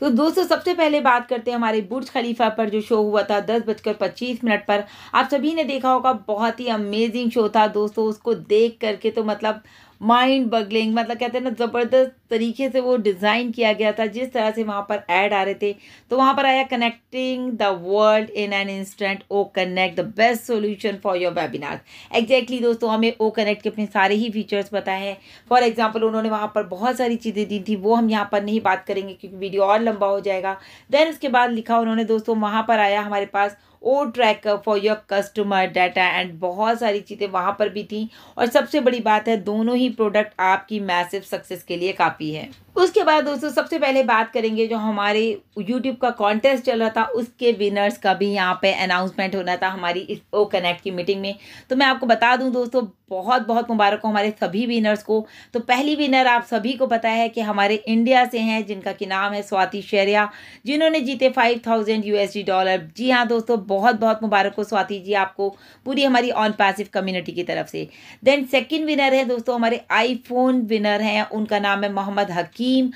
तो दोस्तों सबसे पहले बात करते हैं हमारे बुर्ज खलीफा पर जो शो हुआ था दस बजकर पच्चीस मिनट पर आप सभी ने देखा होगा बहुत ही अमेजिंग शो था दोस्तों उसको देख करके तो मतलब माइंड बगलिंग मतलब कहते हैं ना ज़बरदस्त तरीके से वो डिज़ाइन किया गया था जिस तरह से वहाँ पर ऐड आ रहे थे तो वहाँ पर आया connecting the world in an instant O connect the best solution for your webinar exactly दोस्तों हमें ओ कनेक्ट के अपने सारे ही फीचर्स पता है फॉर एग्जाम्पल उन्होंने वहाँ पर बहुत सारी चीज़ें दी थी वो हम यहाँ पर नहीं बात करेंगे क्योंकि वीडियो और लंबा हो जाएगा देन उसके बाद लिखा उन्होंने दोस्तों वहाँ पर आया हमारे पास O tracker for your customer data and बहुत सारी चीज़ें वहाँ पर भी थी और सबसे बड़ी बात है दोनों ही प्रोडक्ट आपकी मैसिव सक्सेस के लिए काफ़ी है उसके बाद दोस्तों सबसे पहले बात करेंगे जो हमारे यूट्यूब का कॉन्टेस्ट चल रहा था उसके विनर्स का भी यहाँ पे अनाउंसमेंट होना था हमारी इस ओ कनेक्ट की मीटिंग में तो मैं आपको बता दूँ दोस्तों बहुत बहुत मुबारक हो हमारे सभी विनर्स को तो पहली विनर आप सभी को पता है कि हमारे इंडिया से हैं जिनका कि नाम है स्वाति शेरिया जिन्होंने जीते फाइव थाउजेंड यू डॉलर जी हाँ दोस्तों बहुत बहुत मुबारक हो स्वाति जी आपको पूरी हमारी ऑन पैसिव कम्युनिटी की तरफ से देन सेकेंड विनर है दोस्तों हमारे आईफोन विनर हैं उनका नाम है Mohammad Hakeem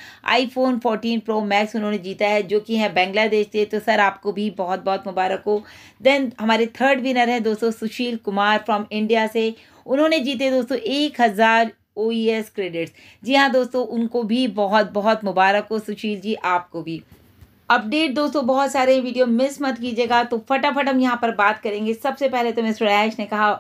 phone fourteen pro max उन्होंने जीता है जो कि है बांग्लादेश से तो सर आपको भी बहुत बहुत मुबारक हो देन हमारे थर्ड विनर है दोस्तों सुशील कुमार फ्रॉम इंडिया से उन्होंने जीते दोस्तों एक हज़ार ओ क्रेडिट्स जी हाँ दोस्तों उनको भी बहुत बहुत मुबारक हो सुशील जी आपको भी अपडेट दोस्तों बहुत सारे वीडियो मिस मत कीजिएगा तो फटाफट हम यहाँ पर बात करेंगे सबसे पहले तो मिस्टर ऐश ने कहा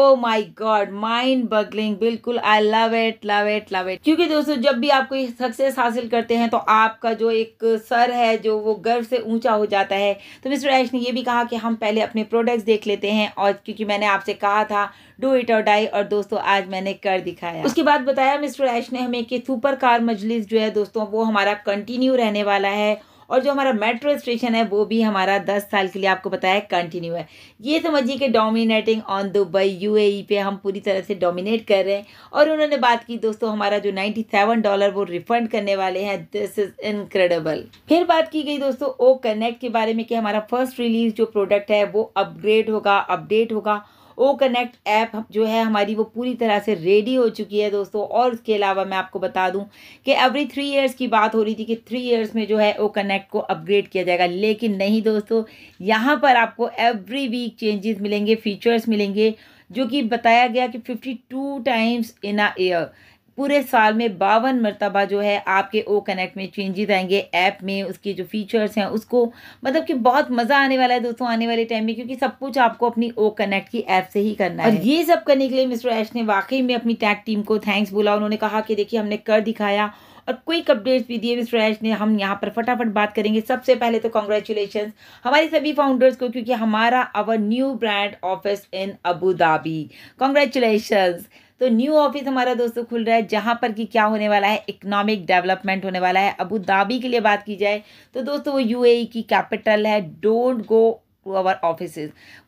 ओ माई गॉड माइंड बगलिंग बिल्कुल I love it love it love it क्योंकि दोस्तों जब भी आप कोई सक्सेस हासिल करते हैं तो आपका जो एक सर है जो वो गर्व से ऊंचा हो जाता है तो मिस्टर ऐश ने ये भी कहा कि हम पहले अपने प्रोडक्ट्स देख लेते हैं और क्योंकि मैंने आपसे कहा था डू इट और डाई और दोस्तों आज मैंने कर दिखाया उसके बाद बताया मिस्टर ऐश ने हमें कि सुपर कार मजलिस जो है दोस्तों वो हमारा कंटिन्यू रहने वाला है और जो हमारा मेट्रो स्टेशन है वो भी हमारा दस साल के लिए आपको बताया कंटिन्यू है ये समझिए कि डोमिनेटिंग ऑन दुबई यू पे हम पूरी तरह से डोमिनेट कर रहे हैं और उन्होंने बात की दोस्तों हमारा जो नाइन्टी डॉलर वो रिफंड करने वाले हैं दिस इज इनक्रेडिबल फिर बात की गई दोस्तों ओ कनेक्ट के बारे में कि हमारा फर्स्ट रिलीज जो प्रोडक्ट है वो अपग्रेड होगा अपडेट होगा ओ कनेक्ट ऐप जो है हमारी वो पूरी तरह से रेडी हो चुकी है दोस्तों और उसके अलावा मैं आपको बता दूं कि एवरी थ्री ईयर्स की बात हो रही थी कि थ्री ईयर्स में जो है ओ कनेक्ट को अपग्रेड किया जाएगा लेकिन नहीं दोस्तों यहाँ पर आपको एवरी वीक चेंजेस मिलेंगे फीचर्स मिलेंगे जो कि बताया गया कि fifty two times in a year पूरे साल में बावन मरतबा जो है आपके ओ कनेक्ट में चेंजेस आएंगे ऐप में उसके जो फीचर्स हैं उसको मतलब कि बहुत मज़ा आने वाला है दोस्तों आने वाले टाइम में क्योंकि सब कुछ आपको अपनी ओ कनेक्ट की ऐप से ही करना है और ये सब करने के लिए मिस्टर ऐश ने वाकई में अपनी टैग टीम को थैंक्स बोला उन्होंने कहा कि देखिए हमने कर दिखाया और क्विक अपडेट्स भी दिए मिस्टर ऐश ने हम यहाँ पर फटाफट बात करेंगे सबसे पहले तो कॉन्ग्रेचुलेशन हमारे सभी फाउंडर्स को क्योंकि हमारा our new brand office in Abu Dhabi congratulations तो न्यू ऑफिस हमारा दोस्तों खुल रहा है जहाँ पर कि क्या होने वाला है इकोनॉमिक डेवलपमेंट होने वाला है अबू धाबी के लिए बात की जाए तो दोस्तों वो यूएई e की कैपिटल है don't go to our office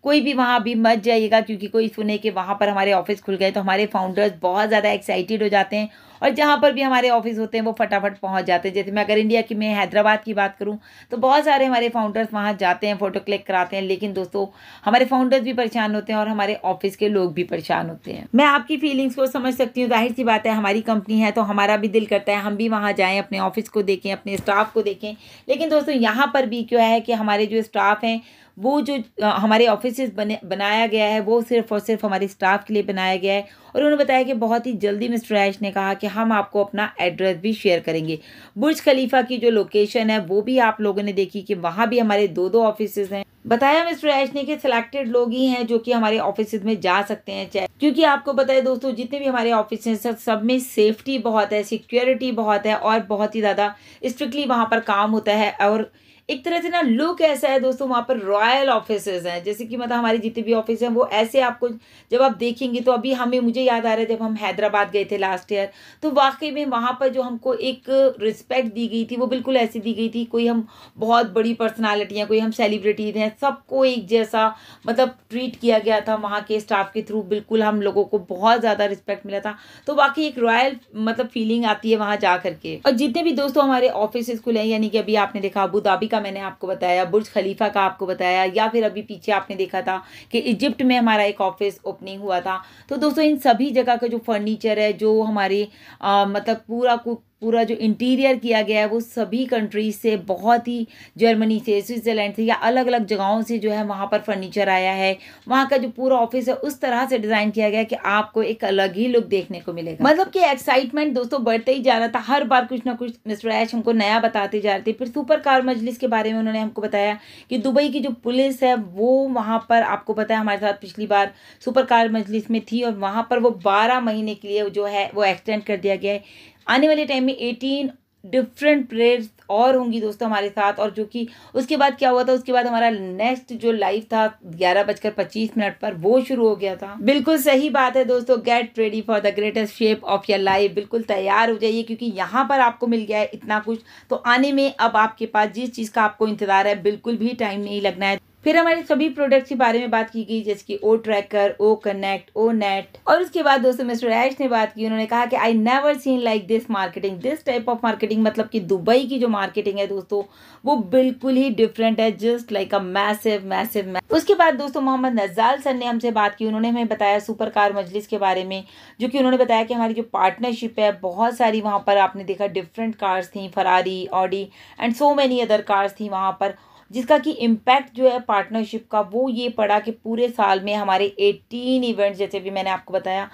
कोई भी वहाँ भी मत जाइएगा क्योंकि कोई सुने के वहाँ पर हमारे ऑफिस खुल गए तो हमारे फाउंडर्स बहुत ज़्यादा एक्साइटेड हो जाते हैं और जहाँ पर भी हमारे ऑफिस होते हैं वो फटाफट पहुँच जाते हैं जैसे मैं अगर इंडिया की मैं हैदराबाद की बात करूँ तो बहुत सारे हमारे फाउंडर्स वहाँ जाते हैं फ़ोटो क्लिक कराते हैं लेकिन दोस्तों हमारे फाउंडर्स भी परेशान होते हैं और हमारे ऑफिस के लोग भी परेशान होते हैं मैं आपकी फीलिंग्स को समझ सकती हूँ जाहिर सी बात है हमारी कंपनी है तो हमारा भी दिल करता है हम भी वहाँ जाएँ अपने ऑफिस को देखें अपने स्टाफ को देखें लेकिन दोस्तों यहाँ पर भी क्यों है कि हमारे जो स्टाफ हैं वो जो हमारे ऑफिस बने बनाया गया है वो सिर्फ और सिर्फ हमारे स्टाफ के लिए बनाया गया है और उन्होंने बताया कि बहुत ही जल्दी मिस्टर ऐश ने कहा कि हम आपको अपना एड्रेस भी शेयर करेंगे बुर्ज खलीफा की जो लोकेशन है वो भी आप लोगों ने देखी कि वहाँ भी हमारे दो दो ऑफिस हैं बताया मिस्टर ऐश ने कि सिलेक्टेड लोग ही हैं जो कि हमारे ऑफिस में जा सकते हैं चाहे क्योंकि आपको बताया दोस्तों जितने भी हमारे ऑफिस हैं सर सब में सेफ्टी बहुत है सिक्योरिटी बहुत है और बहुत ही ज़्यादा स्ट्रिक्टली वहाँ पर काम होता है और एक तरह से ना लुक ऐसा है दोस्तों वहाँ पर रॉयल ऑफिस हैं जैसे कि मतलब हमारी जितने भी ऑफिस हैं वो ऐसे आपको जब आप देखेंगे तो अभी हमें मुझे याद आ रहा है जब हम हैदराबाद गए थे लास्ट ईयर तो वाकई में वहाँ पर जो हमको एक रिस्पेक्ट दी गई थी वो बिल्कुल ऐसी दी गई थी कोई हम बहुत बड़ी पर्सनैलिटी हैं कोई हम सेलिब्रिटीज हैं सबको एक जैसा मतलब ट्रीट किया गया था वहाँ के स्टाफ के थ्रू बिल्कुल हम लोगों को बहुत ज़्यादा रिस्पेक्ट मिला था तो वाकई एक रॉयल मतलब फीलिंग आती है वहाँ जा करके और जितने भी दोस्तों हमारे ऑफिस खुले हैं यानी कि अभी आपने देखा अबू धाबी का का मैंने आपको बताया बुर्ज खलीफा का आपको बताया या फिर अभी पीछे आपने देखा था कि इजिप्ट में हमारा एक ऑफिस ओपनिंग हुआ था तो दोस्तों इन सभी जगह का जो फर्नीचर है जो हमारे मतलब पूरा पूरा जो इंटीरियर किया गया है वो सभी कंट्रीज से बहुत ही जर्मनी से स्विट्ज़रलैंड से या अलग अलग जगहों से जो है वहाँ पर फर्नीचर आया है वहाँ का जो पूरा ऑफिस है उस तरह से डिज़ाइन किया गया है कि आपको एक अलग ही लुक देखने को मिलेगा मतलब कि एक्साइटमेंट दोस्तों बढ़ते ही जा रहा था हर बार कुछ ना कुछ मिस्टर हमको नया बताते जा रहे थे फिर सुपर कार मजलिस के बारे में उन्होंने हमको बताया कि दुबई की जो पुलिस है वो वहाँ पर आपको पता है हमारे साथ पिछली बार सुपर कार मजलिस में थी और वहाँ पर वो बारह महीने के लिए जो है वो एक्सटेंड कर दिया गया है आने वाले टाइम में एटीन डिफरेंट प्लेयर्स और होंगी दोस्तों हमारे साथ और जो कि उसके बाद क्या हुआ था उसके बाद हमारा नेक्स्ट जो लाइव था ग्यारह बजकर पच्चीस मिनट पर वो शुरू हो गया था बिल्कुल सही बात है दोस्तों get ready for the greatest shape of your life बिल्कुल तैयार हो जाइए क्योंकि यहाँ पर आपको मिल गया है इतना कुछ तो आने में अब आपके पास जिस चीज़ का आपको इंतजार है बिल्कुल भी टाइम नहीं लगना है फिर हमारे सभी प्रोडक्ट्स के बारे में बात की गई जैसे कि O tracker O connect O net और उसके बाद दोस्तों मिस्टर ऐश ने बात की उन्होंने कहा कि I never seen like this marketing this type of marketing मतलब कि दुबई की जो मार्केटिंग है दोस्तों वो बिल्कुल ही डिफरेंट है just like a massive massive उसके बाद दोस्तों मोहम्मद नजाल सर ने हमसे बात की उन्होंने हमें बताया सुपर कार मजलिस के बारे में जो कि उन्होंने बताया कि हमारी जो पार्टनरशिप है बहुत सारी वहाँ पर आपने देखा डिफरेंट कार्स थी Ferrari Audi and so many other cars थी वहाँ पर जिसका कि इम्पैक्ट जो है पार्टनरशिप का वो ये पड़ा कि पूरे साल में हमारे एटीन इवेंट्स जैसे भी मैंने आपको बताया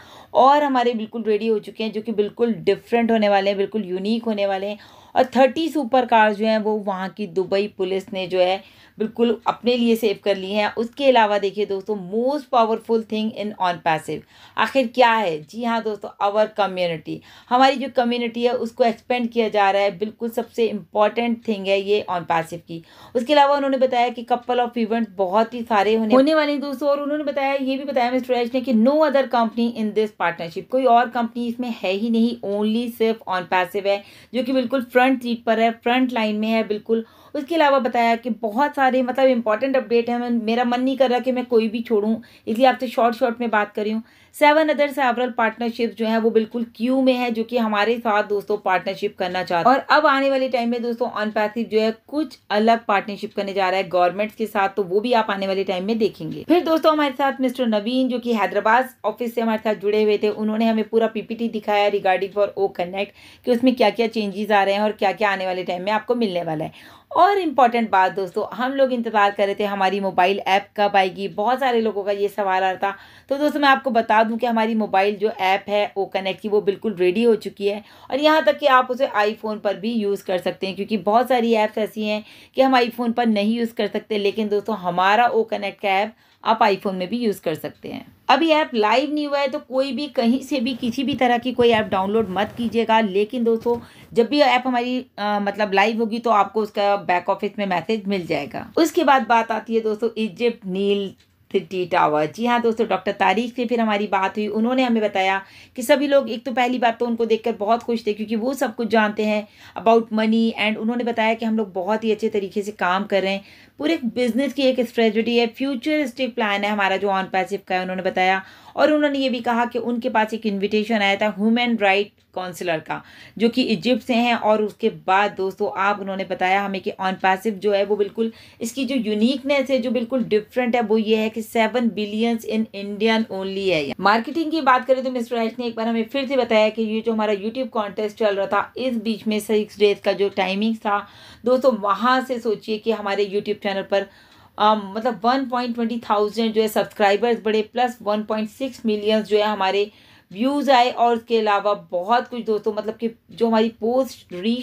और हमारे बिल्कुल रेडी हो चुके हैं जो कि बिल्कुल डिफरेंट होने वाले हैं बिल्कुल यूनिक होने वाले हैं और थर्टी सुपर कार जो हैं वो वहाँ की दुबई पुलिस ने जो है बिल्कुल अपने लिए सेव कर ली हैं उसके अलावा देखिए दोस्तों most powerful thing in OnPassive आखिर क्या है जी हाँ दोस्तों आवर कम्युनिटी हमारी जो कम्युनिटी है उसको एक्सपेंड किया जा रहा है बिल्कुल सबसे इम्पॉर्टेंट थिंग है ये ऑन पैसिव की उसके अलावा उन्होंने बताया कि कपल ऑफ इवेंट बहुत ही सारे होने होने वाले हैं दोस्तों और उन्होंने बताया ये भी बताया मिस्टर एच ने कि no other company in this partnership कोई और कंपनी इसमें है ही नहीं ओनली सिर्फ ऑन पैसिव है जो कि बिल्कुल फ्रंट फ्रंट सीट पर है फ्रंट लाइन में है बिल्कुल उसके अलावा बताया कि बहुत सारे मतलब इंपॉर्टेंट अपडेट है मेरा मन नहीं कर रहा कि मैं कोई भी छोड़ूँ इसलिए आपसे शॉर्ट शॉर्ट में बात करी हूँ सेवन अदर सेवरल पार्टनरशिप जो है वो बिल्कुल क्यू में है जो कि हमारे साथ दोस्तों पार्टनरशिप करना चाहते हैं और अब आने वाले टाइम में दोस्तों ऑन पैसिव जो है कुछ अलग पार्टनरशिप करने जा रहा है गवर्नमेंट के साथ तो वो भी आप आने वाले टाइम में देखेंगे फिर दोस्तों हमारे साथ मिस्टर नवीन जो कि हैदराबाद ऑफिस से हमारे साथ जुड़े हुए थे उन्होंने हमें पूरा पीपीटी दिखाया रिगार्डिंग फॉर ओ कनेक्ट कि उसमें क्या क्या चेंजेस आ रहे हैं और क्या क्या आने वाले टाइम में आपको मिलने वाला है और इम्पॉर्टेंट बात दोस्तों हम लोग इंतज़ार कर रहे थे हमारी मोबाइल ऐप कब आएगी बहुत सारे लोगों का ये सवाल आ रहा था तो दोस्तों मैं आपको बता दूं कि हमारी मोबाइल जो ऐप है वो कनेक्ट की वो बिल्कुल रेडी हो चुकी है और यहाँ तक कि आप उसे आईफोन पर भी यूज़ कर सकते हैं क्योंकि बहुत सारी ऐप्स ऐसी हैं कि हम आईफोन पर नहीं यूज़ कर सकते लेकिन दोस्तों हमारा ओ कनेक्ट का ऐप आप आईफोन में भी यूज़ कर सकते हैं अभी ऐप लाइव नहीं हुआ है तो कोई भी कहीं से भी किसी भी तरह की कोई ऐप डाउनलोड मत कीजिएगा लेकिन दोस्तों जब भी ऐप हमारी आ, मतलब लाइव होगी तो आपको उसका बैक ऑफिस में मैसेज मिल जाएगा उसके बाद बात आती है दोस्तों इजिप्ट नील फिफ्टी टावर जी हाँ दोस्तों डॉक्टर तारीख से फिर हमारी बात हुई उन्होंने हमें बताया कि सभी लोग एक तो पहली बात तो उनको देखकर बहुत खुश थे क्योंकि वो सब कुछ जानते हैं अबाउट मनी एंड उन्होंने बताया कि हम लोग बहुत ही अच्छे तरीके से काम कर रहे हैं पूरे बिजनेस की एक स्ट्रेटी है फ्यूचरिस्टिक प्लान है हमारा जो ऑन पैसिव का है उन्होंने बताया और उन्होंने ये भी कहा कि उनके पास एक इन्विटेशन आया था ह्यूमन राइट काउंसलर का जो कि इजिप्ट से हैं और उसके बाद दोस्तों आप उन्होंने बताया हमें कि ऑन पैसिव जो है वो बिल्कुल इसकी जो यूनिकनेस है जो बिल्कुल डिफरेंट है वो ये है कि seven billions in Indian only है मार्केटिंग की बात करें तो मिस्टर एच ने एक बार हमें फिर से बताया कि ये जो हमारा यूट्यूब कॉन्टेस्ट चल रहा था इस बीच में सिक्स डेज का जो टाइमिंग था दोस्तों वहाँ से सोचिए कि हमारे यूट्यूब चैनल पर Um, मतलब वन पॉइंट ट्वेंटी थाउजेंड जो है सब्सक्राइबर्स बढ़े plus one point six millions जो है हमारे व्यूज़ आए और उसके अलावा बहुत कुछ दोस्तों मतलब कि जो हमारी पोस्ट री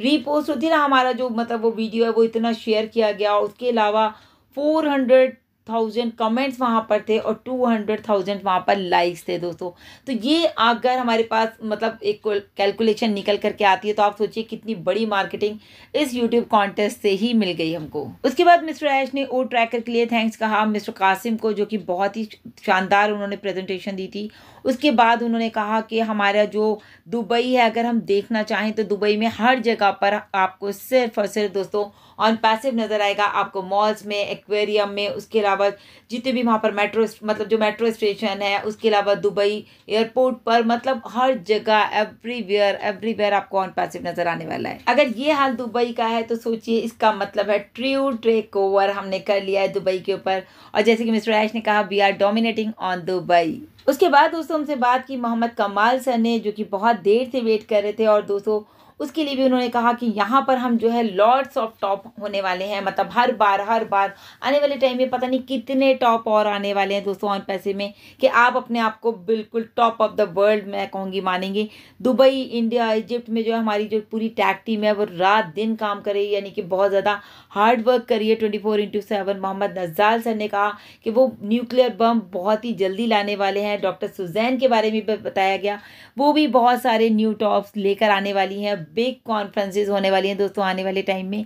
रीपोस्ट होती है ना हमारा जो मतलब वो वीडियो है वो इतना शेयर किया गया उसके अलावा फोर हंड्रेड थाउजेंड कमेंट्स वहाँ पर थे और टू हंड्रेड थाउजेंड वहाँ पर लाइक्स थे दोस्तों तो ये अगर हमारे पास मतलब एक कैलकुलेशन निकल करके आती है तो आप सोचिए कितनी बड़ी मार्केटिंग इस यूट्यूब कॉन्टेस्ट से ही मिल गई हमको उसके बाद मिस्टर ऐश ने ओ ट्रैकर के लिए थैंक्स कहा मिस्टर कासिम को जो कि बहुत ही शानदार उन्होंने प्रेजेंटेशन दी थी उसके बाद उन्होंने कहा कि हमारा जो दुबई है अगर हम देखना चाहें तो दुबई में हर जगह पर आपको सिर्फ और सिर्फ दोस्तों ऑन पैसिव नज़र आएगा आपको मॉल्स में एक्वेरियम में उसके अलावा अलावा जितने भी वहाँ पर मेट्रो मतलब जो मेट्रो स्टेशन है उसके अलावा दुबई एयरपोर्ट पर मतलब हर जगह एवरीवेयर एवरीवेयर आपको ऑन पैसिव नज़र आने वाला है अगर ये हाल दुबई का है तो सोचिए इसका मतलब है ट्रू ट्रेक ओवर हमने कर लिया है दुबई के ऊपर और जैसे कि मिस्टर ऐश ने कहा we are dominating on Dubai उसके बाद दोस्तों हमसे बात की मोहम्मद कमाल सर ने जो कि बहुत देर से वेट कर रहे थे और दोस्तों उसके लिए भी उन्होंने कहा कि यहाँ पर हम जो है लॉर्ड्स ऑफ टॉप होने वाले हैं मतलब हर बार हर बार आने वाले टाइम में पता नहीं कितने टॉप और आने वाले हैं दोस्तों और पैसे में कि आप अपने आप को बिल्कुल टॉप ऑफ द वर्ल्ड मैं कहूँगी मानेंगे दुबई इंडिया इजिप्ट में जो है हमारी जो पूरी टैग टीम है वो रात दिन काम कर रही है यानी कि बहुत ज़्यादा हार्ड वर्क करी है twenty four into seven Mohammad Najjal sir ने कहा कि वो न्यूक्लियर बम बहुत ही जल्दी लाने वाले हैं डॉक्टर सुजैन के बारे में बताया गया वो भी बहुत सारे न्यू टॉप्स लेकर आने वाली हैं बिग कॉन्फ्रेंसेज होने वाली हैं दोस्तों आने वाले टाइम में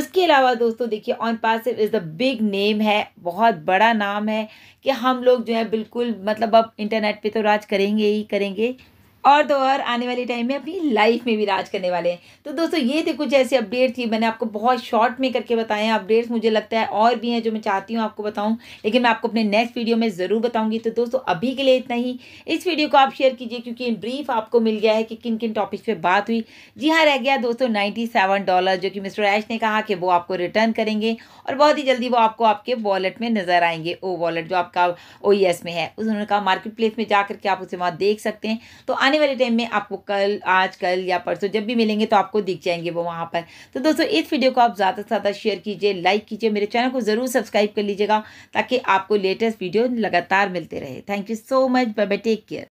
उसके अलावा दोस्तों देखिए OnPassive is the big name है बहुत बड़ा नाम है कि हम लोग जो है बिल्कुल मतलब अब इंटरनेट पे तो राज करेंगे ही करेंगे और तो और आने वाले टाइम में अपनी लाइफ में भी राज करने वाले हैं तो दोस्तों ये थे कुछ ऐसे अपडेट थी मैंने आपको बहुत शॉर्ट में करके बताए हैं अपडेट्स मुझे लगता है और भी हैं जो मैं चाहती हूँ आपको बताऊँ लेकिन मैं आपको अपने नेक्स्ट वीडियो में ज़रूर बताऊँगी तो दोस्तों अभी के लिए इतना ही इस वीडियो को आप शेयर कीजिए क्योंकि ब्रीफ आपको मिल गया है कि किन किन टॉपिक्स पर बात हुई जी हाँ रह गया दोस्तों नाइन्टी डॉलर जो कि मिस्टर ऐश ने कहा कि वो आपको रिटर्न करेंगे और बहुत ही जल्दी वो आपको आपके वॉलेट में नज़र आएंगे ओ वॉलेट जो आपका ओ e में है उन्होंने कहा मार्केट प्लेस में जा करके आप उसे वहाँ देख सकते हैं तो आने वाले टाइम में आपको कल आज कल या परसों जब भी मिलेंगे तो आपको दिख जाएंगे वो वहाँ पर तो दोस्तों इस वीडियो को आप ज़्यादा से ज़्यादा शेयर कीजिए लाइक कीजिए मेरे चैनल को ज़रूर सब्सक्राइब कर लीजिएगा ताकि आपको लेटेस्ट वीडियो लगातार मिलते रहे thank you so much bye bye take care